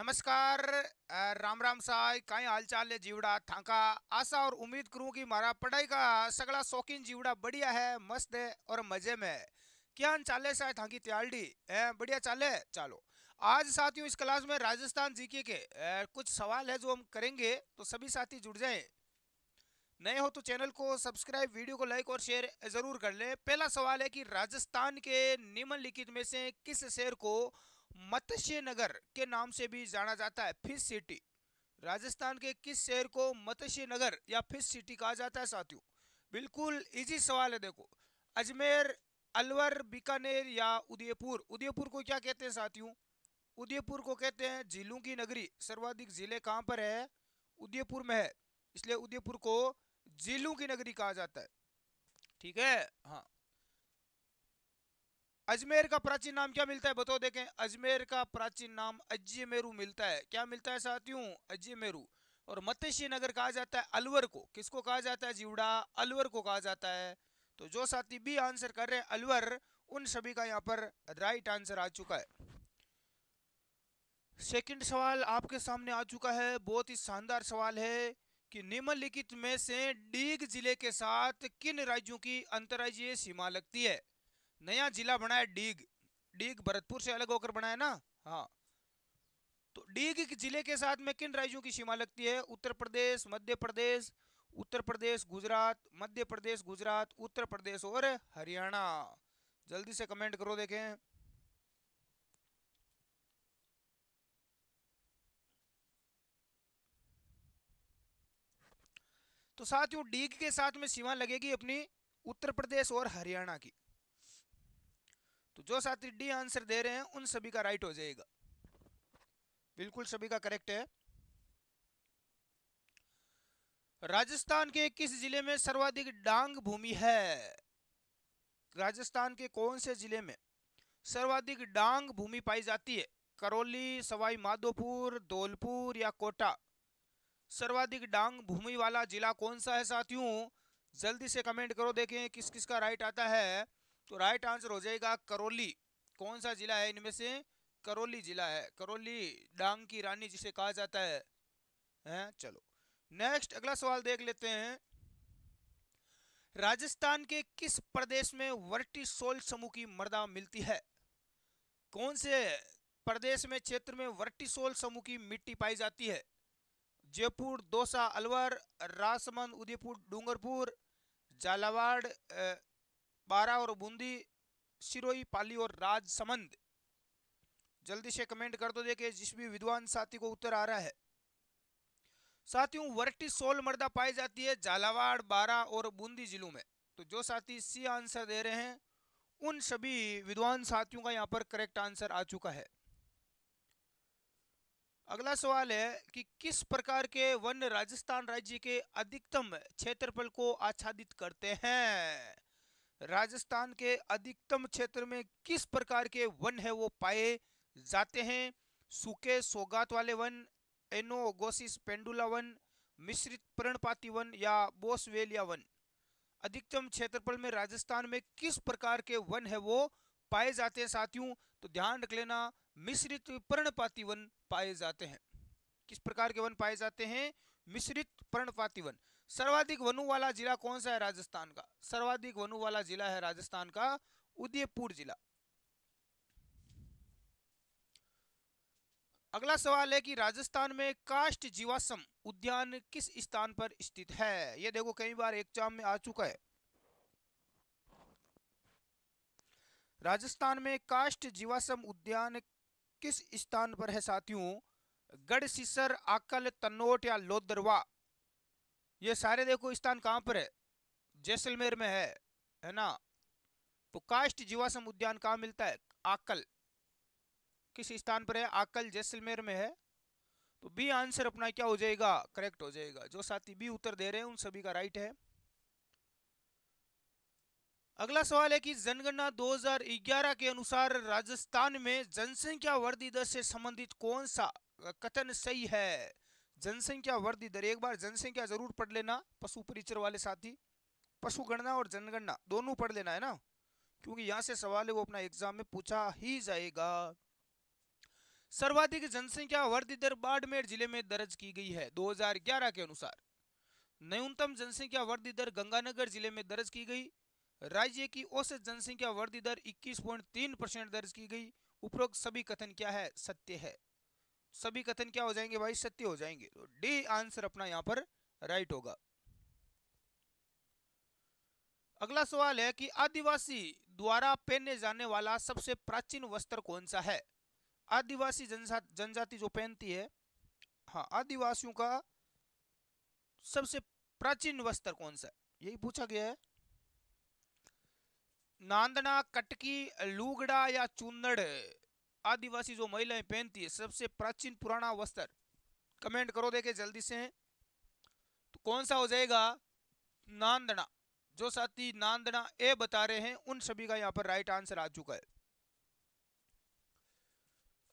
नमस्कार राम राम साय काय हालचाल है जीवड़ा थाका आशा और उम्मीद करूं कि मारा पढ़ाई का सगला शौकीन जीवड़ा बढ़िया है मस्त है और मजे में है क्या चाले साय थाकी त्यालडी बढ़िया चाले चलो आज साथियों इस क्लास में राजस्थान जीके के ए, कुछ सवाल है जो हम करेंगे तो सभी साथी जुड़ जाए नए हो तो चैनल को सब्सक्राइब वीडियो को लाइक और शेयर जरूर कर ले पहला सवाल है कि राजस्थान के निम्नलिखित में से किस शहर को मत्स्य नगर के नाम से भी जाना जाता है फिश सिटी राजस्थान के किस शहर को मत्स्य नगर या फिश सिटी कहा जाता है साथियों बिल्कुल इजी सवाल है देखो अजमेर अलवर बीकानेर या उदयपुर उदयपुर को क्या कहते हैं साथियों उदयपुर को कहते हैं जिलों की नगरी सर्वाधिक जिले कहाँ पर है उदयपुर में है इसलिए उदयपुर को जिलों की नगरी कहा जाता है ठीक है हाँ अजमेर का प्राचीन नाम क्या मिलता है बताओ देखें अजमेर का प्राचीन नाम अजमेरू मिलता है क्या मिलता है साथियों अजमेरू और मत्स्य नगर कहा जाता है अलवर को किसको कहा जाता है जीवड़ा अलवर को कहा जाता है तो जो साथी बी आंसर कर रहे हैं अलवर उन सभी का यहाँ पर राइट आंसर आ चुका है सेकंड सवाल आपके सामने आ चुका है बहुत ही शानदार सवाल है कि निम्नलिखित में से डीग जिले के साथ किन राज्यों की अंतर्राज्यीय सीमा लगती है नया जिला बनाया डीग डीग भरतपुर से अलग होकर बना है ना हाँ तो डीग जिले के साथ में किन राज्यों की सीमा लगती है उत्तर प्रदेश मध्य प्रदेश उत्तर प्रदेश गुजरात मध्य प्रदेश गुजरात उत्तर प्रदेश और हरियाणा जल्दी से कमेंट करो देखें तो साथियों डीग के साथ में सीमा लगेगी अपनी उत्तर प्रदेश और हरियाणा की तो जो साथी डी आंसर दे रहे हैं उन सभी का राइट हो जाएगा बिल्कुल सभी का करेक्ट है राजस्थान के किस जिले में सर्वाधिक डांग भूमि है राजस्थान के कौन से जिले में सर्वाधिक डांग भूमि पाई जाती है करौली सवाई माधोपुर धौलपुर या कोटा सर्वाधिक डांग भूमि वाला जिला कौन सा है साथियों जल्दी से कमेंट करो देखें किस किस का राइट आता है तो राइट आंसर हो जाएगा करौली कौन सा जिला है इनमें से करौली जिला है करौली डांग की रानी जिसे कहा जाता है हैं चलो नेक्स्ट अगला सवाल देख लेते हैं राजस्थान के किस प्रदेश में वर्टिसोल समूह की मृदा मिलती है कौन से प्रदेश में क्षेत्र में वर्टिसोल समूह की मिट्टी पाई जाती है जयपुर दौसा अलवर राजसमंद उदयपुर डूंगरपुर झालावाड़ बारा और बूंदी सिरोई पाली और राजसमंद जल्दी से कमेंट कर दो देखे जिस भी विद्वान साथी को उत्तर आ रहा है साथियों वर्टी सोल मर्दा पाई जाती है झालावाड़ बारा और बूंदी जिलों में तो जो साथी सी आंसर दे रहे हैं उन सभी विद्वान साथियों का यहाँ पर करेक्ट आंसर आ चुका है अगला सवाल है कि किस प्रकार के वन राजस्थान राज्य के अधिकतम क्षेत्रफल को आच्छादित करते हैं राजस्थान के अधिकतम क्षेत्र में किस प्रकार के वन है वो पाए जाते हैं सूखे सौगात वाले वन एनोगोसिस पेंडुला वन मिश्रित पर्णपाती वन या बोसवेलिया वन अधिकतम क्षेत्रफल में राजस्थान में किस प्रकार के वन है वो पाए जाते हैं साथियों तो ध्यान रख लेना मिश्रित पर्णपाती वन पाए जाते हैं किस प्रकार के वन पाए जाते हैं मिश्रित पर्णपाती वन सर्वाधिक वनों वाला जिला कौन सा है राजस्थान का सर्वाधिक वनों वाला जिला है राजस्थान का उदयपुर जिला अगला सवाल है कि राजस्थान में काष्ट जीवाश्म उद्यान किस स्थान पर स्थित है यह देखो कई बार एग्जाम में आ चुका है राजस्थान में काष्ट जीवाश्म उद्यान किस स्थान पर है साथियों गढ़ सिसर आकल तन्नोट या लोदरवा ये सारे देखो स्थान कहाँ पर है जैसलमेर में है है ना तो काष्ट जीवाश्म उद्यान कहाँ मिलता है आकल किस स्थान पर है आकल जैसलमेर में है तो बी आंसर अपना क्या हो जाएगा करेक्ट हो जाएगा जो साथी बी उत्तर दे रहे हैं उन सभी का राइट है अगला सवाल है कि जनगणना 2011 के अनुसार राजस्थान में जनसंख्या वृद्धि दर से संबंधित कौन सा कथन सही है जनसंख्या वृद्धि दर एक बार जनसंख्या जरूर पढ़ लेना पशु परिचर वाले साथी पशु गणना और जनगणना दोनों पढ़ लेना है ना क्योंकि यहाँ से सवाल है वो अपना एग्जाम में पूछा ही जाएगा सर्वाधिक जनसंख्या वृद्धि दर बाड़मेर जिले में दर्ज की गई है 2011 के अनुसार न्यूनतम जनसंख्या वृद्धि दर गंगानगर जिले में दर्ज की गई राज्य की औसत जनसंख्या वृद्धि दर 21.3 परसेंट दर्ज की गई उपरोक्त सभी कथन क्या है सत्य है सभी कथन क्या हो जाएंगे भाई सत्य हो जाएंगे तो डी आंसर अपना यहां पर राइट होगा अगला सवाल है कि आदिवासी द्वारा पहने जाने वाला सबसे प्राचीन वस्त्र कौन सा है आदिवासी जनजाति जो पहनती है हाँ आदिवासियों का सबसे प्राचीन वस्त्र कौन सा यही पूछा गया है नांदना कटकी लूगड़ा या चूंदड़ आदिवासी जो महिलाएं पहनती है सबसे प्राचीन पुराना वस्त्र कमेंट करो देखे जल्दी से तो कौन सा हो जाएगा नांदना जो साथी नांदना ए बता रहे हैं उन सभी का यहाँ पर राइट आंसर आ चुका है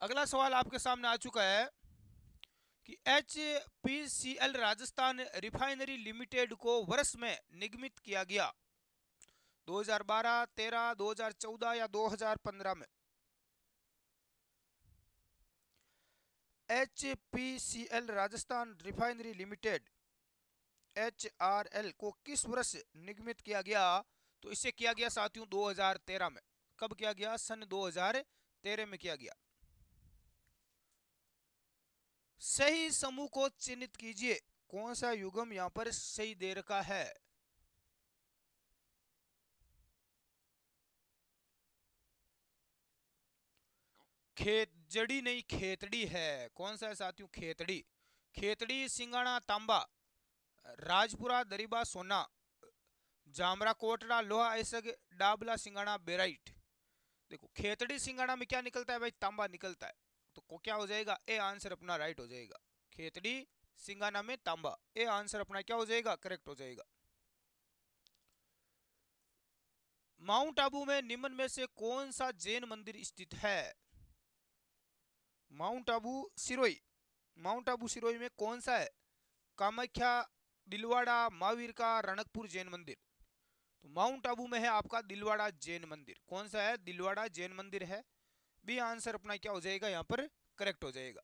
अगला सवाल आपके सामने आ चुका है कि H P C L Rajasthan refinery limited को वर्ष में निगमित किया गया 2012, 13, 2014 या 2015 में H P C L Rajasthan refinery limited H R L को किस वर्ष निगमित किया गया तो इसे किया गया साथियों 2013 में कब किया गया सन 2013 में किया गया सही समूह को चिन्हित कीजिए कौन सा युगम यहां पर सही दे रखा है खेत जड़ी नहीं खेतड़ी है कौन सा है साथियों खेतड़ी खेतड़ी सिंगाणा तांबा राजपुरा दरीबा सोना जामरा कोटड़ा लोहा ऐसा डाबला सिंगाणा बेराइट देखो खेतड़ी सिंगाणा में क्या निकलता है भाई तांबा निकलता है तो को क्या हो जाएगा ए आंसर अपना राइट हो जाएगा खेतड़ी सिंगाना में तांबा ए आंसर अपना क्या हो जाएगा करेक्ट हो जाएगा माउंट आबू में निम्न में से कौन सा जैन मंदिर स्थित है माउंट आबू सिरोई माउंट आबू सिरोई में कौन सा है कामाख्या दिलवाड़ा महावीर का रणकपुर जैन मंदिर तो माउंट आबू में है आपका दिलवाड़ा जैन मंदिर कौन सा है दिलवाड़ा जैन मंदिर है बी आंसर अपना क्या हो जाएगा यहाँ पर करेक्ट हो जाएगा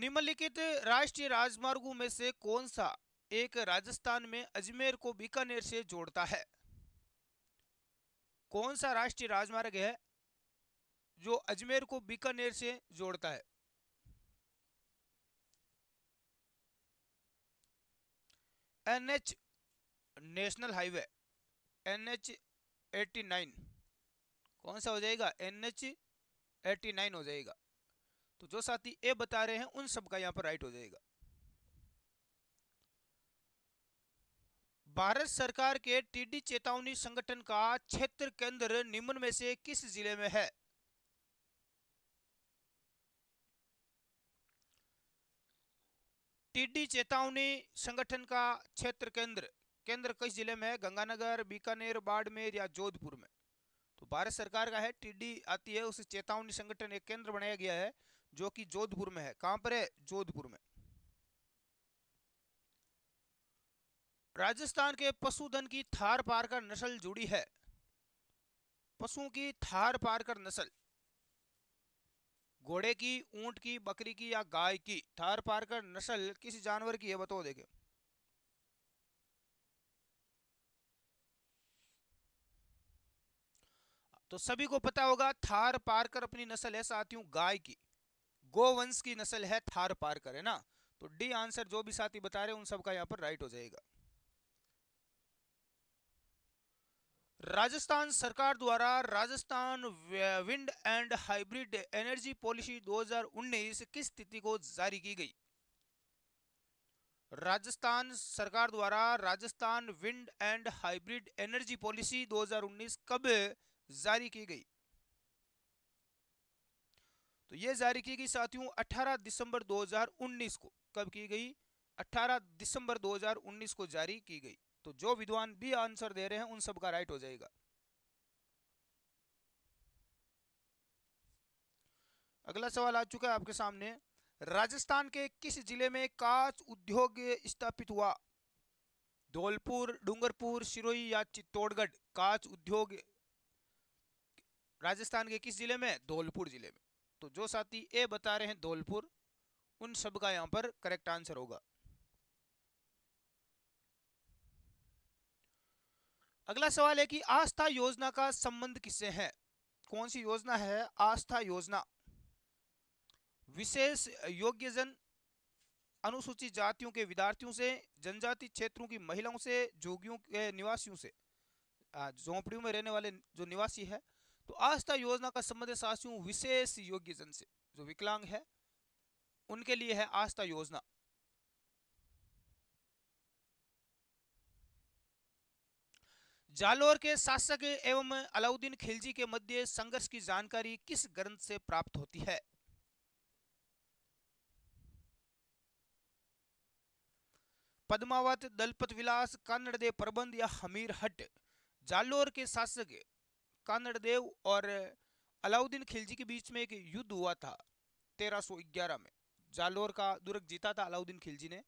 निम्नलिखित राष्ट्रीय राजमार्गों में से कौन सा एक राजस्थान में अजमेर को बीकानेर से जोड़ता है कौन सा राष्ट्रीय राजमार्ग है जो अजमेर को बीकानेर से जोड़ता है एनएच नेशनल हाईवे एनएच 89 कौन सा हो जाएगा एनएच 89 हो जाएगा तो जो साथी ए बता रहे हैं उन सबका यहाँ पर राइट हो जाएगा भारत सरकार के टीडी चेतावनी संगठन का क्षेत्र केंद्र निम्न में से किस जिले में है टीडी चेतावनी संगठन का क्षेत्र केंद्र केंद्र किस जिले में है गंगानगर बीकानेर बाड़मेर या जोधपुर में तो भारत सरकार का है टीडी आती है उसे चेतावनी संगठन एक केंद्र बनाया गया है जो कि जोधपुर में है कहां पर है जोधपुर में राजस्थान के पशुधन की थार पार कर नस्ल जुड़ी है पशुओं की थार पार कर नस्ल घोड़े की ऊंट की बकरी की या गाय की थार पार कर नस्ल किस जानवर की है बताओ देखे तो सभी को पता होगा थार पार कर अपनी नस्ल है साथियों गाय की गोवंश की नस्ल है थार पार कर है ना तो डी आंसर जो भी साथी बता रहे हैं उन सबका यहाँ पर राइट हो जाएगा राजस्थान सरकार द्वारा Rajasthan wind and hybrid energy policy 2019 किस स्थिति को जारी की गई राजस्थान सरकार द्वारा Rajasthan wind and hybrid energy policy 2019 कब जारी की गई तो यह जारी की गई साथियों 18 दिसंबर 2019 को कब की गई 18 दिसंबर 2019 को जारी की गई तो जो विद्वान भी आंसर दे रहे हैं उन सबका राइट हो जाएगा अगला सवाल आ चुका है आपके सामने राजस्थान के किस जिले में कांच उद्योग स्थापित हुआ धौलपुर डूंगरपुर सिरोही या चित्तौड़गढ़ कांच उद्योग राजस्थान के किस जिले में धौलपुर जिले में तो जो साथी ए बता रहे हैं धौलपुर उन सब का यहाँ पर करेक्ट आंसर होगा अगला सवाल है कि आस्था योजना का संबंध किससे है कौन सी योजना है आस्था योजना विशेष योग्यजन अनुसूचित जातियों के विद्यार्थियों से जनजाति क्षेत्रों की महिलाओं से जोगियों के निवासियों से झोंपड़ियों में रहने वाले जो निवासी है तो आस्था योजना का संबंध साथियों विशेष योग्य जन से जो विकलांग है उनके लिए है आस्था योजना जालोर के शासक एवं अलाउद्दीन खिलजी के मध्य संघर्ष की जानकारी किस ग्रंथ से प्राप्त होती है पद्मावत दलपत विलास कानड़देव प्रबंध या हमीर हट जालोर के शासक कानड़देव और अलाउद्दीन खिलजी के बीच में एक युद्ध हुआ था 1311 में जालोर का दुर्ग जीता था अलाउद्दीन खिलजी ने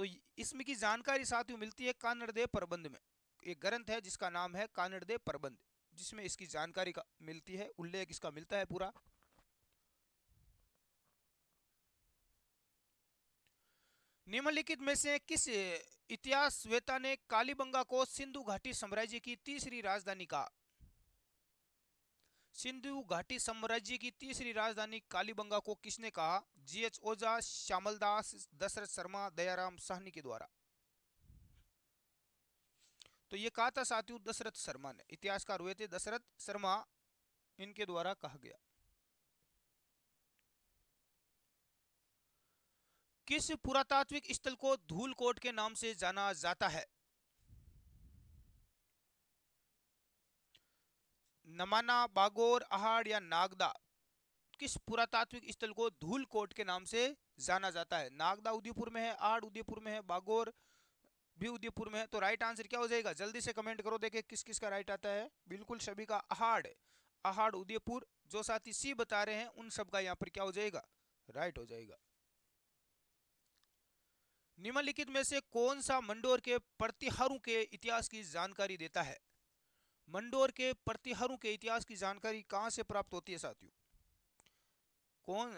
तो इसमें की जानकारी साथियों मिलती है कानड़देव प्रबंध में एक ग्रंथ है जिसका नाम है कानडदे प्रबंध जिसमें इसकी जानकारी का मिलती है उल्लेख इसका मिलता है पूरा निम्नलिखित में से किस इतिहास वेता ने कालीबंगा को सिंधु घाटी साम्राज्य की तीसरी राजधानी का सिंधु घाटी साम्राज्य की तीसरी राजधानी कालीबंगा को किसने कहा जीएच ओझा श्यामलदास दशरथ शर्मा दयाराम साहनी के द्वारा तो ये कहा था साथियों दशरथ शर्मा ने इतिहासकार हुए थे दशरथ शर्मा इनके द्वारा कहा गया किस पुरातात्विक स्थल को धूलकोट के नाम से जाना जाता है नमाना बागोर आहाड़ या नागदा किस पुरातात्विक स्थल को धूलकोट के नाम से जाना जाता है नागदा उदयपुर में है आहाड़ उदयपुर में है बागोर भी उदयपुर में है तो राइट आंसर क्या हो जाएगा जल्दी से कमेंट करो देखे किस किस का राइट आता है बिल्कुल सभी का अहाड़ अहाड़ उदयपुर जो साथी सी बता रहे हैं उन सब का यहाँ पर क्या हो जाएगा राइट हो जाएगा निम्नलिखित में से कौन सा मंडोर के प्रतिहारों के इतिहास की जानकारी देता है मंडोर के प्रतिहारों के इतिहास की जानकारी कहां से प्राप्त होती है साथियों कौन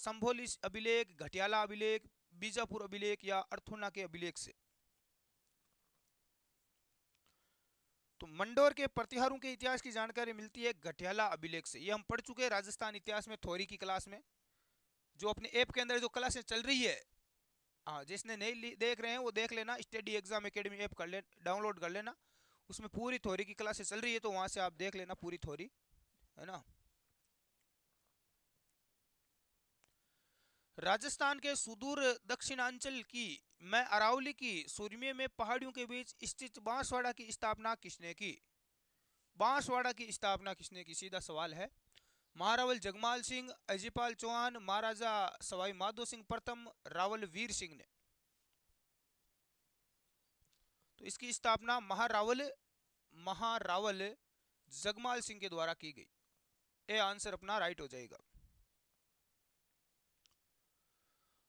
संभोली अभिलेख घटियाला अभिलेख बीजापुर अभिलेख या अर्थुना के अभिलेख से तो मंडोर के प्रतिहारों के इतिहास की जानकारी मिलती है गठियाला अभिलेख से ये हम पढ़ चुके हैं राजस्थान इतिहास में थोरी की क्लास में जो अपने ऐप के अंदर जो क्लासें चल रही है हाँ जिसने नहीं देख रहे हैं वो देख लेना स्टडी एग्जाम अकेडमी ऐप कर ले डाउनलोड कर लेना उसमें पूरी थोरी की क्लासें चल रही है तो वहाँ से आप देख लेना पूरी थोरी है ना राजस्थान के सुदूर दक्षिणांचल की मैं अरावली की सूर्य में पहाड़ियों के बीच स्थित बांसवाड़ा की स्थापना किसने की बांसवाड़ा की स्थापना किसने की सीधा सवाल है महारावल जगमाल सिंह अजीपाल चौहान महाराजा सवाई माधो सिंह प्रथम रावल वीर सिंह ने तो इसकी स्थापना महारावल महारावल जगमाल सिंह के द्वारा की गई ये आंसर अपना राइट हो जाएगा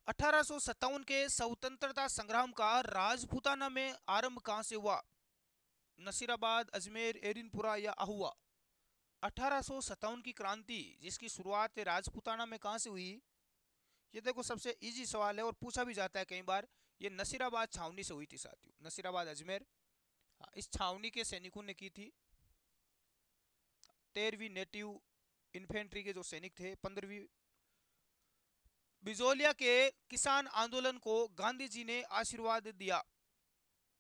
अठारह के स्वतंत्रता संग्राम का राजपूताना में आरंभ कहां से हुआ नसीराबाद अजमेर एरिनपुरा या अहुआ अठारह की क्रांति जिसकी शुरुआत राजपूताना में कहां से हुई ये देखो सबसे इजी सवाल है और पूछा भी जाता है कई बार ये नसीराबाद छावनी से हुई थी साथियों नसीराबाद अजमेर हाँ, इस छावनी के सैनिकों ने की थी तेरहवीं नेटिव इन्फेंट्री के जो सैनिक थे पंद्रहवीं बिजोलिया के किसान आंदोलन को गांधी जी ने आशीर्वाद दिया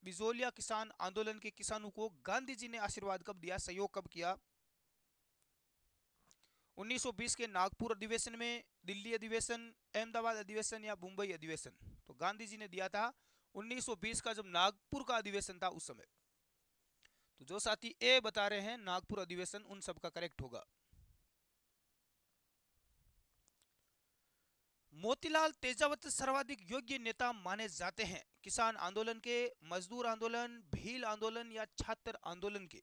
बिजोलिया किसान आंदोलन के किसानों को गांधी जी ने आशीर्वाद कब दिया सहयोग कब किया 1920 के नागपुर अधिवेशन में दिल्ली अधिवेशन अहमदाबाद अधिवेशन या मुंबई अधिवेशन तो गांधी जी ने दिया था 1920 का जब नागपुर का अधिवेशन था उस समय तो जो साथी ए बता रहे हैं नागपुर अधिवेशन उन सबका करेक्ट होगा मोतीलाल तेजावत सर्वाधिक योग्य नेता माने जाते हैं किसान आंदोलन के मजदूर आंदोलन भील आंदोलन या छात्र आंदोलन के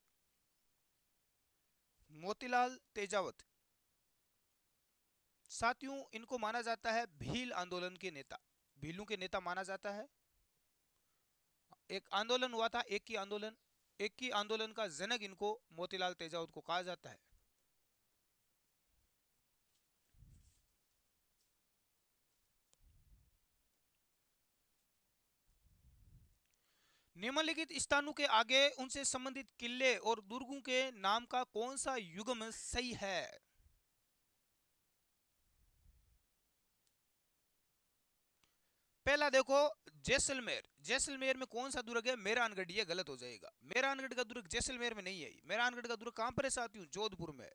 मोतीलाल तेजावत साथियों इनको माना जाता है भील आंदोलन के नेता भीलों के नेता माना जाता है एक आंदोलन हुआ था एक ही आंदोलन एक ही आंदोलन का जनक इनको मोतीलाल तेजावत को कहा जाता है निम्नलिखित स्थानों के आगे उनसे संबंधित किले और दुर्गों के नाम का कौन सा युगम सही है पहला देखो जैसलमेर जैसलमेर में कौन सा दुर्ग है मेरानगढ़ ये गलत हो जाएगा मेरानगढ़ का दुर्ग जैसलमेर में नहीं है मेहरानगढ़ का दुर्ग कहां पर है हूँ जोधपुर में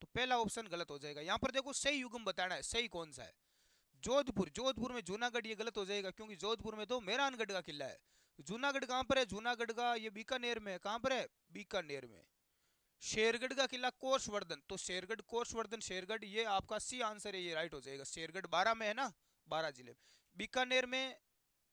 तो पहला ऑप्शन गलत हो जाएगा यहां पर देखो सही युगम बताना है सही कौन सा है जोधपुर जोधपुर में जूनागढ़ ये गलत हो जाएगा क्योंकि जोधपुर में तो मेरानगढ़ का किला है जूनागढ़ कहाँ पर है जूनागढ़ का ये बीकानेर में है कहाँ पर है बीकानेर में शेरगढ़ का किला कोर्सवर्धन तो शेरगढ़ कोर्सवर्धन शेरगढ़ ये आपका सी आंसर है ये राइट हो जाएगा शेरगढ़ बारह में है ना बारह जिले में बीकानेर में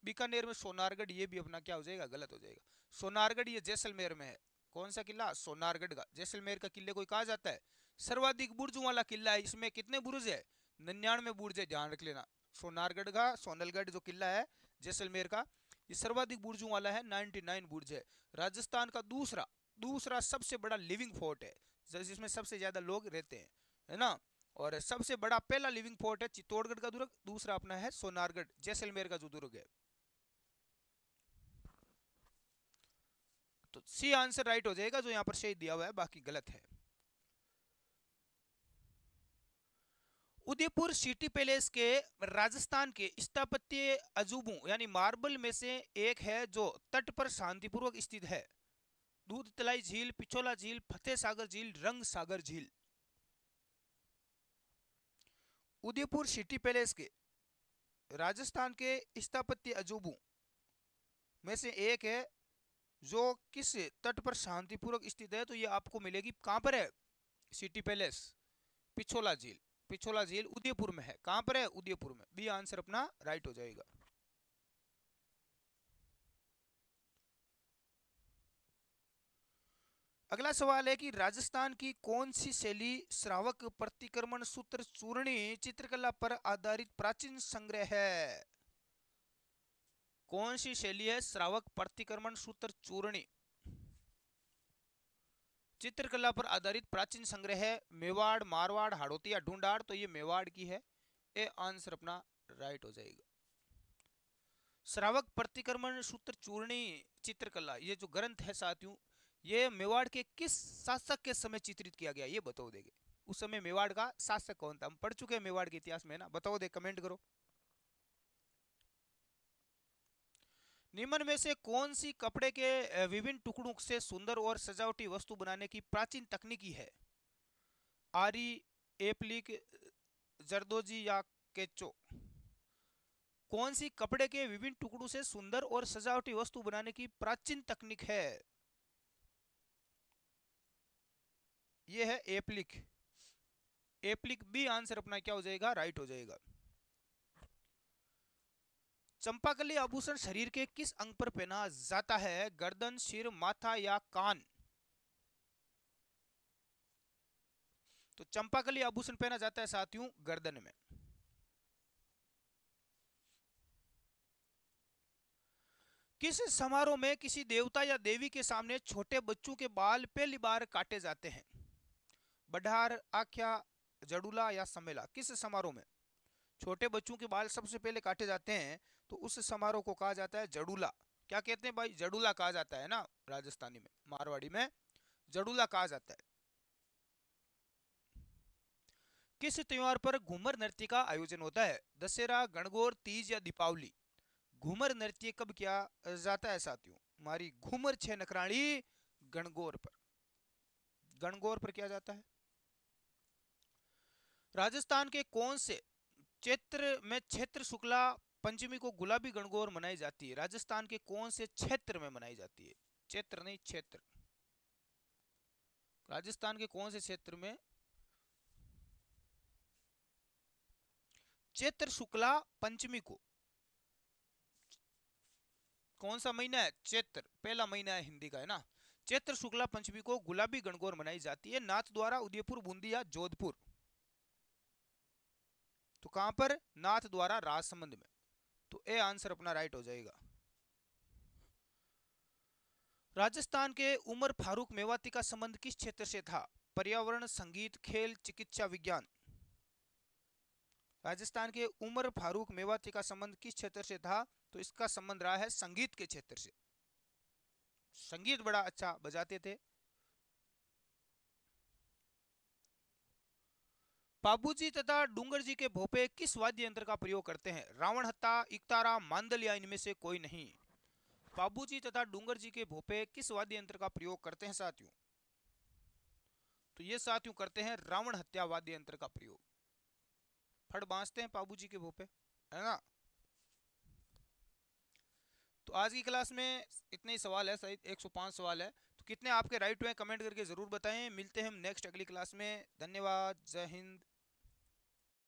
बीकानेर में सोनारगढ़ ये भी अपना क्या हो जाएगा गलत हो जाएगा सोनारगढ़ ये जैसलमेर में है कौन सा किला सोनारगढ़ का जैसलमेर का किले को कहा जाता है सर्वाधिक बुर्ज वाला किला है इसमें कितने बुर्ज है निन्यानवे बुर्ज है ध्यान रख लेना सोनारगढ़ का सोनलगढ़ जो किला है जैसलमेर का ये सर्वाधिक बुर्जों वाला है 99 बुर्ज है राजस्थान का दूसरा दूसरा सबसे बड़ा लिविंग फोर्ट है जिसमें सबसे ज़्यादा लोग रहते हैं है ना और सबसे बड़ा पहला लिविंग फोर्ट है चित्तौड़गढ़ का दुर्ग दूसरा अपना है सोनारगढ़ जैसलमेर का जो दुर्ग है तो सी आंसर राइट हो जाएगा जो यहाँ पर सही दिया हुआ है बाकी गलत है उदयपुर सिटी पैलेस के राजस्थान के स्थापत्य अजूबों यानी मार्बल में से एक है जो तट पर शांतिपूर्वक स्थित है दूध तलाई झील पिछोला झील फतेह सागर झील रंग सागर झील उदयपुर सिटी पैलेस के राजस्थान के स्थापत्य अजूबों में से एक है जो किस तट पर शांतिपूर्वक स्थित है तो ये आपको मिलेगी कहाँ पर है सिटी पैलेस पिछोला झील पिछोला झील उदयपुर में है कहां पर है उदयपुर में बी आंसर अपना राइट हो जाएगा अगला सवाल है कि राजस्थान की कौन सी शैली श्रावक प्रतिक्रमण सूत्र चूर्णी चित्रकला पर आधारित प्राचीन संग्रह है कौन सी शैली है श्रावक प्रतिक्रमण सूत्र चूर्णी चित्रकला पर आधारित प्राचीन संग्रह है मेवाड़ मारवाड़ हाड़ोती या ढूंढाड़ तो ये मेवाड़ की है ये आंसर अपना राइट हो जाएगा श्रावक प्रतिक्रमण सूत्र चूर्णी चित्रकला ये जो ग्रंथ है साथियों ये मेवाड़ के किस शासक के समय चित्रित किया गया ये बताओ देगा उस समय मेवाड़ का शासक कौन था हम पढ़ चुके हैं मेवाड़ के इतिहास में ना बताओ दे कमेंट करो निम्न में से कौन सी कपड़े के विभिन्न टुकड़ों से सुंदर और सजावटी वस्तु बनाने की प्राचीन तकनीकी है आरी एप्लिक जरदोजी या केचो कौन सी कपड़े के विभिन्न टुकड़ों से सुंदर और सजावटी वस्तु बनाने की प्राचीन तकनीक है यह है एप्लिक एप्लिक बी आंसर अपना क्या हो जाएगा राइट हो जाएगा चंपाकली आभूषण शरीर के किस अंग पर पहना जाता है गर्दन सिर माथा या कान तो चंपाकली आभूषण पहना जाता है साथियों गर्दन में किस समारोह में किसी देवता या देवी के सामने छोटे बच्चों के बाल पहली बार काटे जाते हैं बढार आख्या जडूला या समेला किस समारोह में छोटे बच्चों के बाल सबसे पहले काटे जाते हैं तो उस समारोह को कहा जाता है जड़ूला क्या कहते हैं भाई जड़ूला कहा जाता है ना राजस्थानी में मारवाड़ी में जड़ूला कहा जाता है किस त्योहार पर घूमर नृत्य का आयोजन होता है दशहरा गणगौर तीज या दीपावली घूमर नृत्य कब किया जाता है साथियों हमारी घूमर छह नकराणी गणगौर पर गणगौर पर किया जाता है राजस्थान के कौन से चैत्र में क्षेत्र शुक्ला पंचमी को गुलाबी गणगौर मनाई जाती है राजस्थान के कौन से क्षेत्र में मनाई जाती है क्षेत्र नहीं क्षेत्र राजस्थान के कौन से क्षेत्र में चैत्र शुक्ला पंचमी को कौन सा महीना है चैत्र पहला महीना है हिंदी का है ना चैत्र शुक्ला पंचमी को गुलाबी गणगौर मनाई जाती है नाथ द्वारा उदयपुर बूंदी या जोधपुर तो कहां पर नाथ द्वारा राज में तो ए आंसर अपना राइट हो जाएगा राजस्थान के उमर फारूक मेवाती का संबंध किस क्षेत्र से था पर्यावरण संगीत खेल चिकित्सा विज्ञान राजस्थान के उमर फारूक मेवाती का संबंध किस क्षेत्र से था तो इसका संबंध रहा है संगीत के क्षेत्र से संगीत बड़ा अच्छा बजाते थे बाबूजी तथा डूंगर जी के भोपे किस वाद्य यंत्र का प्रयोग करते हैं रावण हत्ता इकतारा मांदल या इनमें से कोई नहीं बाबूजी तथा डूंगर जी के भोपे किस वाद्य यंत्र का प्रयोग करते हैं साथियों तो ये साथियों करते हैं रावण हत्या वाद्य यंत्र का प्रयोग फट बांसते हैं बाबू जी के भोपे है ना तो आज की क्लास में इतने ही सवाल है शायद 105 सवाल है तो कितने आपके राइट हुए कमेंट करके ज़रूर बताएं मिलते हैं हम नेक्स्ट अगली क्लास में धन्यवाद जय हिंद